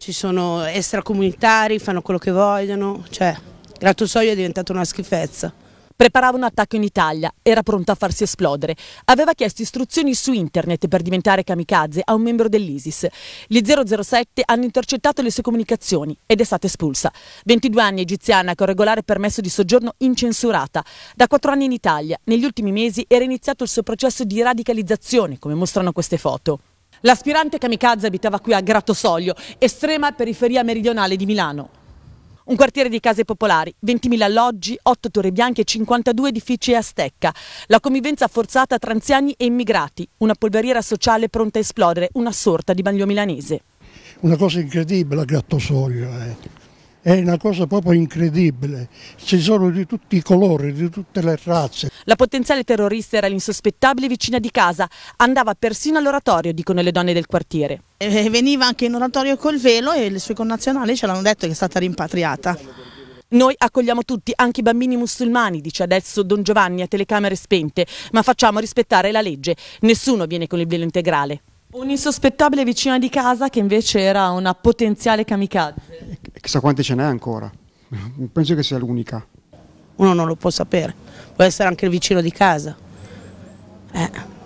ci sono extracomunitari, fanno quello che vogliono, cioè Grattusoio è diventata una schifezza. Preparava un attacco in Italia, era pronta a farsi esplodere. Aveva chiesto istruzioni su internet per diventare kamikaze a un membro dell'ISIS. Gli 007 hanno intercettato le sue comunicazioni ed è stata espulsa. 22 anni egiziana con regolare permesso di soggiorno incensurata. Da 4 anni in Italia, negli ultimi mesi era iniziato il suo processo di radicalizzazione, come mostrano queste foto. L'aspirante kamikaze abitava qui a Grattosoglio, estrema periferia meridionale di Milano. Un quartiere di case popolari, 20.000 alloggi, 8 torri bianche e 52 edifici a stecca. La convivenza forzata tra anziani e immigrati, una polveriera sociale pronta a esplodere, una sorta di bagno milanese. Una cosa incredibile a Grattosoglio. Eh è una cosa proprio incredibile, ci sono di tutti i colori, di tutte le razze. La potenziale terrorista era l'insospettabile vicina di casa, andava persino all'oratorio, dicono le donne del quartiere. Eh, veniva anche in oratorio col velo e le sue connazionali ce l'hanno detto che è stata rimpatriata. Noi accogliamo tutti, anche i bambini musulmani, dice adesso Don Giovanni a telecamere spente, ma facciamo rispettare la legge. Nessuno viene con il velo integrale. Un'insospettabile vicina di casa che invece era una potenziale kamikaze chissà quante ce n'è ancora. Penso che sia l'unica. Uno non lo può sapere, può essere anche il vicino di casa. Eh.